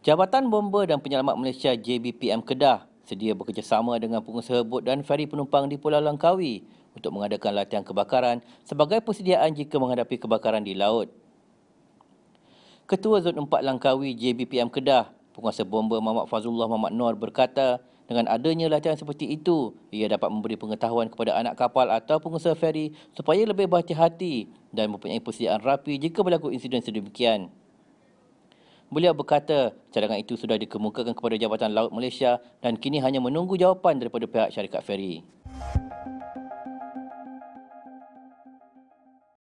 Jabatan Bomba dan Penyelamat Malaysia JBPM Kedah sedia bekerjasama dengan pengusaha bot dan feri penumpang di Pulau Langkawi untuk mengadakan latihan kebakaran sebagai persediaan jika menghadapi kebakaran di laut. Ketua Zon 4 Langkawi JBPM Kedah, penguasa bomba Mamat Fazullah Mamat Nor berkata, dengan adanya latihan seperti itu, ia dapat memberi pengetahuan kepada anak kapal atau pengusaha feri supaya lebih berhati-hati dan mempunyai persediaan rapi jika berlaku insiden sedemikian. Beliau berkata cadangan itu sudah dikemukakan kepada Jabatan Laut Malaysia dan kini hanya menunggu jawapan daripada pihak syarikat feri.